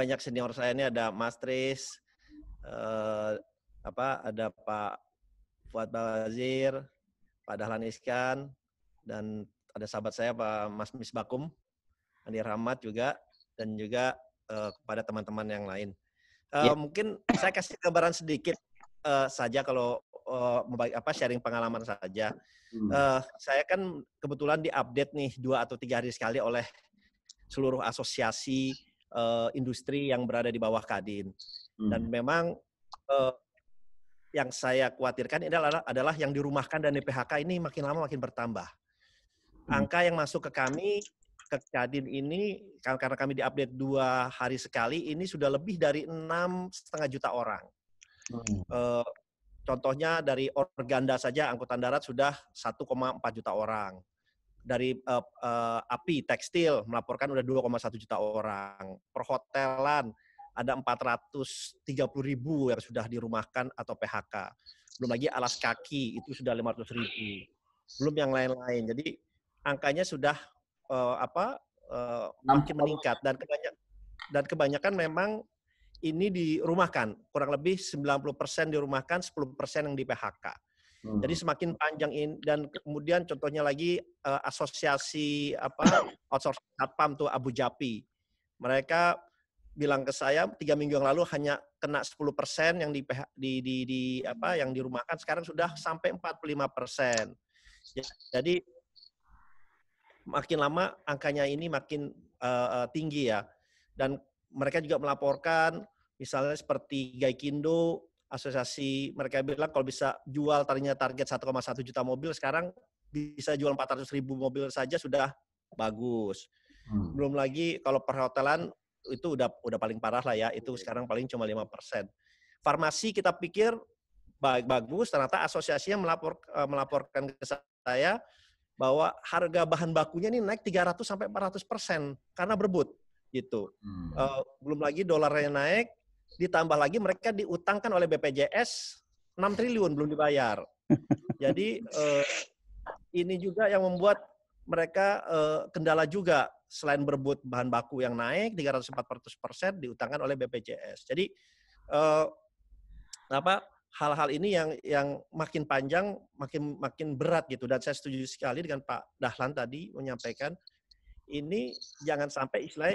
banyak senior saya ini ada Mas Tris, eh, apa ada Pak Fuad Bazir, Pak Dahlan Iskan, dan ada sahabat saya Pak Mas Misbakum, Andi Rahmat juga, dan juga eh, kepada teman-teman yang lain. Eh, yeah. Mungkin saya kasih gambaran sedikit eh, saja kalau uh, apa sharing pengalaman saja. Uh, saya kan kebetulan diupdate nih dua atau tiga hari sekali oleh seluruh asosiasi uh, industri yang berada di bawah Kadin. Dan hmm. memang uh, yang saya khawatirkan adalah adalah yang dirumahkan dan di PHK ini makin lama makin bertambah. Hmm. Angka yang masuk ke kami ke Kadin ini karena kami diupdate dua hari sekali ini sudah lebih dari enam setengah juta orang. Uh, contohnya dari organda saja angkutan darat sudah 1,4 juta orang dari uh, uh, api tekstil melaporkan udah 2,1 juta orang perhotelan ada 430 ribu yang sudah dirumahkan atau PHK belum lagi alas kaki itu sudah 500 ribu belum yang lain-lain jadi angkanya sudah uh, apa uh, makin meningkat dan kebanyakan dan kebanyakan memang ini dirumahkan kurang lebih 90 persen dirumahkan 10 persen yang di PHK Hmm. Jadi semakin panjang ini dan kemudian contohnya lagi uh, asosiasi apa outsourcing satpam tuh Abu Japi. Mereka bilang ke saya tiga minggu yang lalu hanya kena 10 persen yang di, di, di, di apa yang dirumahkan sekarang sudah sampai 45 persen. Ya, jadi makin lama angkanya ini makin uh, tinggi ya. Dan mereka juga melaporkan misalnya seperti Gaikindo asosiasi mereka bilang kalau bisa jual tadinya target 1,1 juta mobil sekarang bisa jual 400 ribu mobil saja sudah bagus. Hmm. Belum lagi kalau perhotelan itu udah udah paling parah lah ya itu sekarang paling cuma lima persen. Farmasi kita pikir baik bagus ternyata asosiasinya melapor, eh, melaporkan ke saya bahwa harga bahan bakunya ini naik 300 sampai 400 persen karena berebut gitu. Hmm. Uh, belum lagi dolarnya naik, ditambah lagi mereka diutangkan oleh BPJS 6 triliun belum dibayar. Jadi eh, ini juga yang membuat mereka eh, kendala juga selain berebut bahan baku yang naik 340 persen diutangkan oleh BPJS. Jadi eh, apa hal-hal ini yang yang makin panjang makin makin berat gitu dan saya setuju sekali dengan Pak Dahlan tadi menyampaikan ini jangan sampai istilah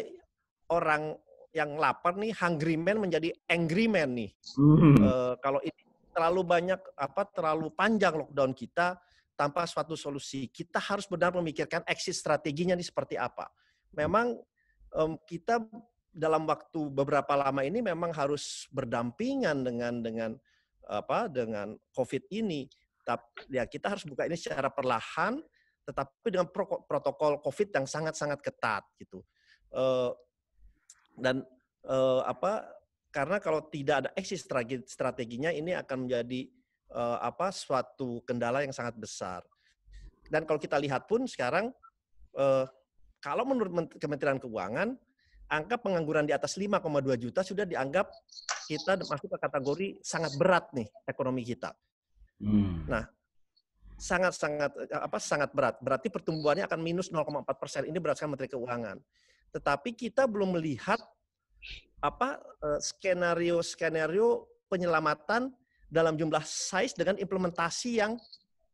orang yang lapar nih hungry man menjadi angry man nih. Hmm. E, kalau ini terlalu banyak apa terlalu panjang lockdown kita tanpa suatu solusi, kita harus benar memikirkan exit strateginya nih seperti apa. Memang um, kita dalam waktu beberapa lama ini memang harus berdampingan dengan dengan apa dengan COVID ini. Tapi ya kita harus buka ini secara perlahan, tetapi dengan protokol COVID yang sangat-sangat ketat gitu. Uh, dan eh, apa karena kalau tidak ada eksis strategi, strateginya ini akan menjadi eh, apa suatu kendala yang sangat besar. Dan kalau kita lihat pun sekarang eh, kalau menurut Kementerian Keuangan angka pengangguran di atas 5,2 juta sudah dianggap kita masuk ke kategori sangat berat nih ekonomi kita. Hmm. Nah, sangat sangat e, apa sangat berat. Berarti pertumbuhannya akan minus 0,4 persen. Ini berdasarkan Menteri Keuangan tetapi kita belum melihat apa eh, skenario skenario penyelamatan dalam jumlah size dengan implementasi yang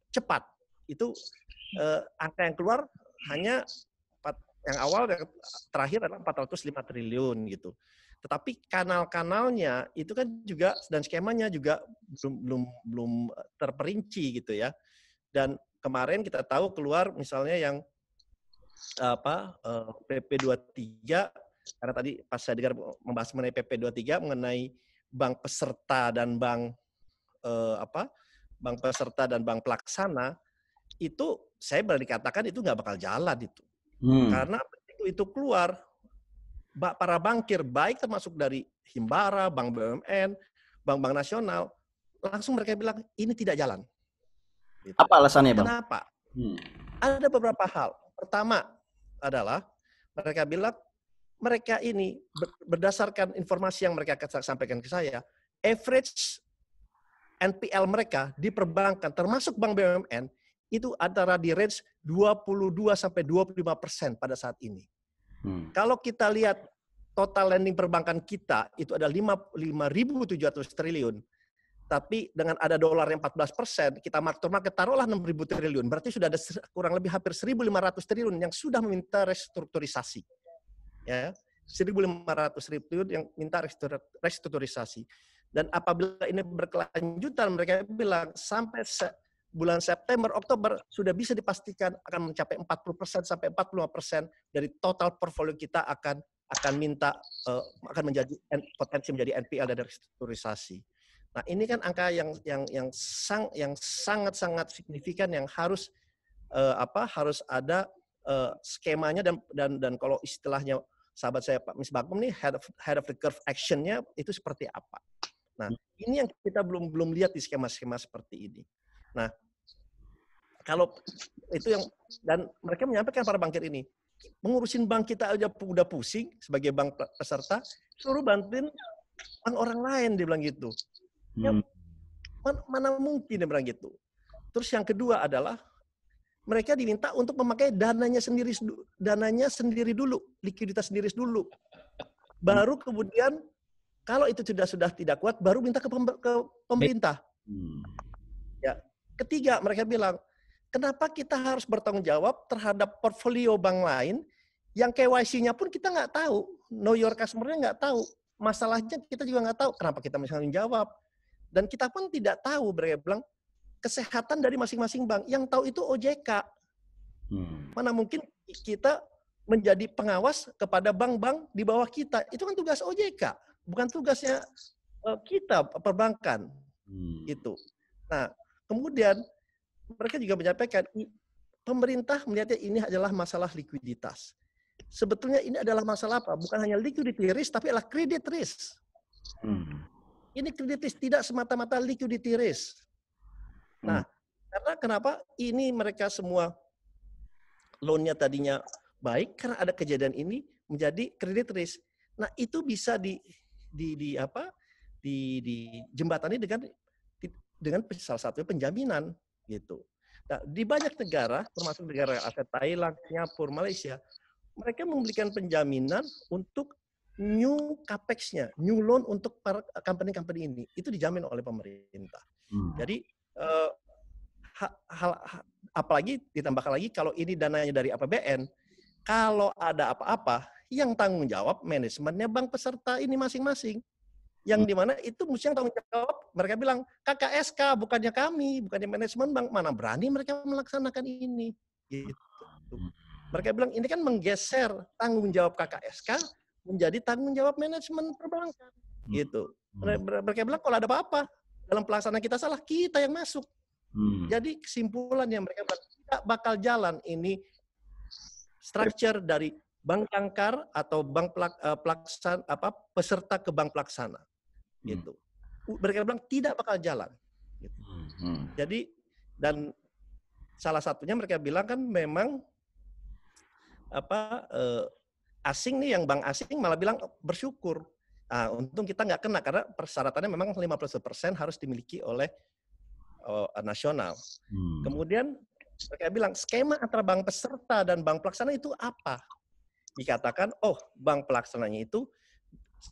cepat itu eh, angka yang keluar hanya yang awal yang terakhir adalah 405 triliun gitu tetapi kanal-kanalnya itu kan juga dan skemanya juga belum belum belum eh, terperinci gitu ya dan kemarin kita tahu keluar misalnya yang apa PP eh, 23 karena tadi pas saya dengar membahas mengenai PP 23 mengenai bank peserta dan bank eh, apa bank peserta dan bank pelaksana itu saya berani katakan itu nggak bakal jalan itu hmm. karena itu, itu keluar para bankir baik termasuk dari Himbara, Bank BUMN, bank-bank nasional langsung mereka bilang ini tidak jalan. Gitu. Apa alasannya bang? Kenapa? Hmm. Ada beberapa hal. Pertama adalah mereka bilang mereka ini berdasarkan informasi yang mereka sampaikan ke saya, average NPL mereka di perbankan termasuk bank BUMN itu antara di range 22 sampai 25 persen pada saat ini. Hmm. Kalau kita lihat total lending perbankan kita itu ada 5.700 triliun, tapi dengan ada dolar dolarnya 14 persen, kita mark to market taruhlah 6.000 triliun. Berarti sudah ada kurang lebih hampir 1.500 triliun yang sudah meminta restrukturisasi. Ya, 1.500 triliun yang minta restrukturisasi. Dan apabila ini berkelanjutan, mereka bilang sampai se bulan September, Oktober sudah bisa dipastikan akan mencapai 40% persen sampai 45% persen dari total portfolio kita akan akan minta uh, akan menjadi potensi menjadi NPL dan restrukturisasi. Nah, ini kan angka yang yang yang sang yang sangat-sangat signifikan yang harus uh, apa harus ada uh, skemanya dan dan dan kalau istilahnya sahabat saya Pak Bakum nih head of, head of the curve actionnya itu seperti apa. Nah, hmm. ini yang kita belum belum lihat di skema-skema seperti ini. Nah, kalau itu yang dan mereka menyampaikan para bankir ini mengurusin bank kita aja udah pusing sebagai bank peserta, suruh bantuin bank orang lain dia bilang gitu. Ya, hmm. man, mana, mungkin dia gitu. Terus yang kedua adalah mereka diminta untuk memakai dananya sendiri dananya sendiri dulu, likuiditas sendiri dulu. Baru kemudian kalau itu sudah sudah tidak kuat baru minta ke, pem, ke pemerintah. Hmm. Ya. Ketiga, mereka bilang, "Kenapa kita harus bertanggung jawab terhadap portfolio bank lain yang KYC-nya pun kita nggak tahu, know your customer-nya nggak tahu, masalahnya kita juga nggak tahu kenapa kita misalnya jawab dan kita pun tidak tahu, mereka ya, bilang, kesehatan dari masing-masing bank. Yang tahu itu OJK. Hmm. Mana mungkin kita menjadi pengawas kepada bank-bank di bawah kita. Itu kan tugas OJK, bukan tugasnya eh, kita perbankan. Hmm. Itu. Nah, kemudian mereka juga menyampaikan pemerintah melihatnya ini adalah masalah likuiditas. Sebetulnya ini adalah masalah apa? Bukan hanya likuiditas, tapi adalah kredit risk. Hmm. Ini kreditis tidak semata-mata liquidity risk. Hmm. Nah, hmm. karena kenapa ini mereka semua loannya tadinya baik karena ada kejadian ini menjadi kredit risk. Nah, itu bisa di di, di apa? di di jembatani dengan dengan salah satu penjaminan gitu. Nah, di banyak negara, termasuk negara aset Thailand, Singapura, Malaysia, mereka memberikan penjaminan untuk new capex-nya, new loan untuk para eh, company-company ini itu dijamin oleh pemerintah. Hmm. Jadi uh, eh, hal, ha, apalagi ditambahkan lagi kalau ini dananya dari APBN, kalau ada apa-apa yang tanggung jawab manajemennya bank peserta ini masing-masing. Yang hmm. dimana itu mesti yang tanggung jawab. Mereka bilang KKSK bukannya kami, bukannya manajemen bank mana berani mereka melaksanakan ini. Gitu. Hmm. Mereka bilang ini kan menggeser tanggung jawab KKSK menjadi tanggung jawab manajemen perbankan. Hmm. Gitu. Hmm. Mereka bilang kalau ada apa-apa dalam pelaksanaan kita salah, kita yang masuk. Hmm. Jadi kesimpulan yang mereka bilang tidak bakal jalan ini structure dari bank kanker atau bank pelak, eh, pelaksan apa peserta ke bank pelaksana. Hmm. Gitu. Mereka bilang tidak bakal jalan. Gitu. Hmm, hmm. Jadi dan salah satunya mereka bilang kan memang apa uh, asing nih yang bank asing malah bilang oh, bersyukur. Uh, untung kita nggak kena karena persyaratannya memang 50% harus dimiliki oleh uh, nasional. Hmm. Kemudian mereka bilang skema antara bank peserta dan bank pelaksana itu apa? Dikatakan oh bank pelaksananya itu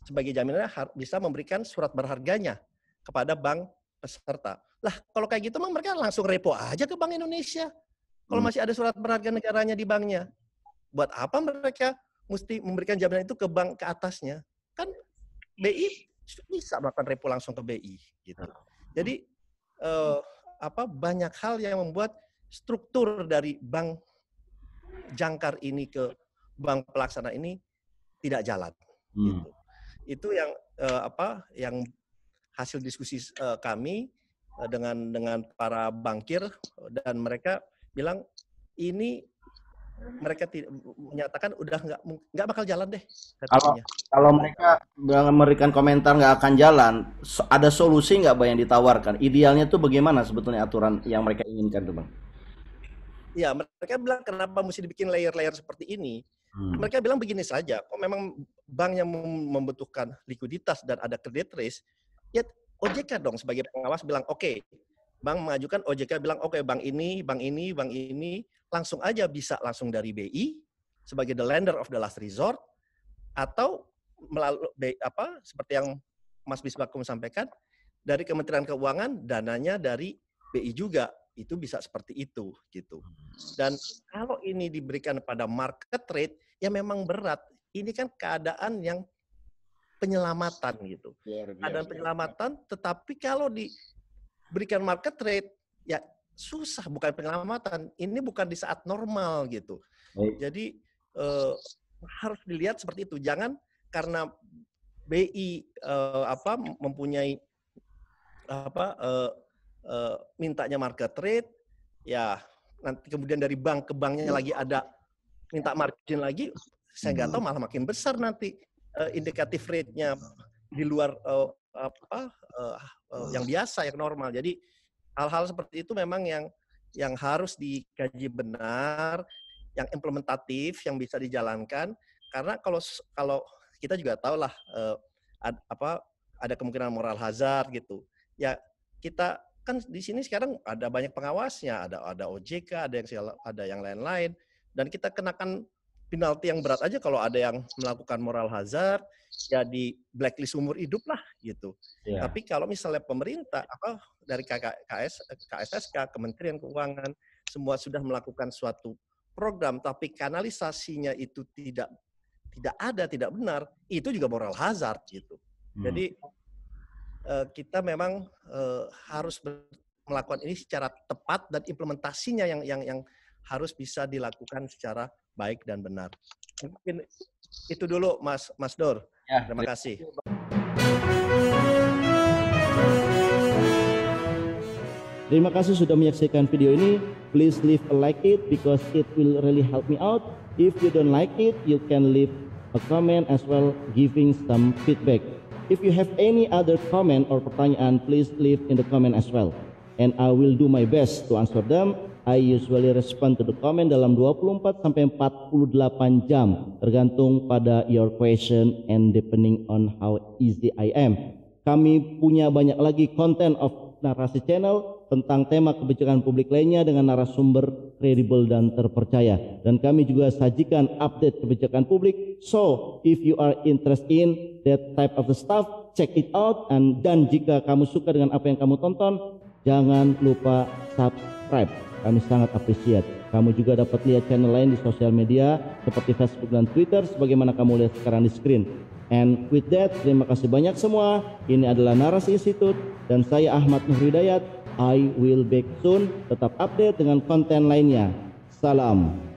sebagai jaminannya bisa memberikan surat berharganya kepada bank peserta. Lah kalau kayak gitu mah mereka langsung repo aja ke Bank Indonesia. Kalau hmm. masih ada surat berharga negaranya di banknya. Buat apa mereka mesti memberikan jaminan itu ke bank ke atasnya. Kan iya. BI bisa melakukan repo langsung ke BI gitu. Jadi eh, apa banyak hal yang membuat struktur dari bank jangkar ini ke bank pelaksana ini tidak jalan hmm. Gitu. Itu yang eh, apa yang hasil diskusi eh, kami eh, dengan dengan para bankir dan mereka bilang ini mereka tidak menyatakan udah nggak nggak bakal jalan deh. Kalau kalau mereka memberikan komentar nggak akan jalan, ada solusi nggak bang yang ditawarkan? Idealnya tuh bagaimana sebetulnya aturan yang mereka inginkan tuh bang? Ya mereka bilang kenapa mesti dibikin layer-layer seperti ini? Hmm. Mereka bilang begini saja, kok memang bank yang membutuhkan likuiditas dan ada kredit risk, ya OJK dong sebagai pengawas bilang oke okay, bank mengajukan OJK oh, bilang oke okay, bank ini, bank ini, bank ini langsung aja bisa langsung dari BI sebagai the lender of the last resort atau melalui apa seperti yang Mas Bismakum sampaikan dari Kementerian Keuangan dananya dari BI juga itu bisa seperti itu gitu. Dan kalau ini diberikan pada market rate ya memang berat. Ini kan keadaan yang penyelamatan gitu. Keadaan penyelamatan tetapi kalau di berikan market rate ya susah bukan penyelamatan. Ini bukan di saat normal gitu. Baik. Jadi eh, harus dilihat seperti itu. Jangan karena BI eh, apa mempunyai apa eh, eh, mintanya market rate ya nanti kemudian dari bank ke banknya hmm. lagi ada minta margin lagi saya nggak hmm. tahu malah makin besar nanti uh, indikatif rate-nya di luar uh, apa uh, Oh. yang biasa, yang normal. Jadi hal-hal seperti itu memang yang yang harus dikaji benar, yang implementatif, yang bisa dijalankan. Karena kalau kalau kita juga tahu lah eh, ad, apa ada kemungkinan moral hazard gitu. Ya kita kan di sini sekarang ada banyak pengawasnya, ada ada OJK, ada yang ada yang lain-lain, dan kita kenakan penalti yang berat aja kalau ada yang melakukan moral hazard, ya blacklist umur hidup lah gitu. Yeah. Tapi kalau misalnya pemerintah apa dari KKS KSSK Kementerian Keuangan semua sudah melakukan suatu program tapi kanalisasinya itu tidak tidak ada, tidak benar, itu juga moral hazard gitu. Hmm. Jadi eh, kita memang eh, harus melakukan ini secara tepat dan implementasinya yang yang yang harus bisa dilakukan secara baik dan benar. Mungkin itu dulu Mas Mas Dor. Ya, terima kasih. Terima kasih sudah menyaksikan video ini. Please leave a like it because it will really help me out. If you don't like it, you can leave a comment as well giving some feedback. If you have any other comment or pertanyaan, please leave in the comment as well. And I will do my best to answer them. I usually respond to the comment dalam 24 sampai 48 jam tergantung pada your question and depending on how easy I am. Kami punya banyak lagi konten of narasi channel tentang tema kebijakan publik lainnya dengan narasumber kredibel dan terpercaya. Dan kami juga sajikan update kebijakan publik. So, if you are interested in that type of the stuff, check it out. And dan jika kamu suka dengan apa yang kamu tonton, jangan lupa subscribe. Kami sangat appreciate. Kamu juga dapat lihat channel lain di sosial media seperti Facebook dan Twitter sebagaimana kamu lihat sekarang di screen. And with that, terima kasih banyak semua. Ini adalah Narasi Institute dan saya Ahmad Nurhidayat. I will back soon. Tetap update dengan konten lainnya. Salam.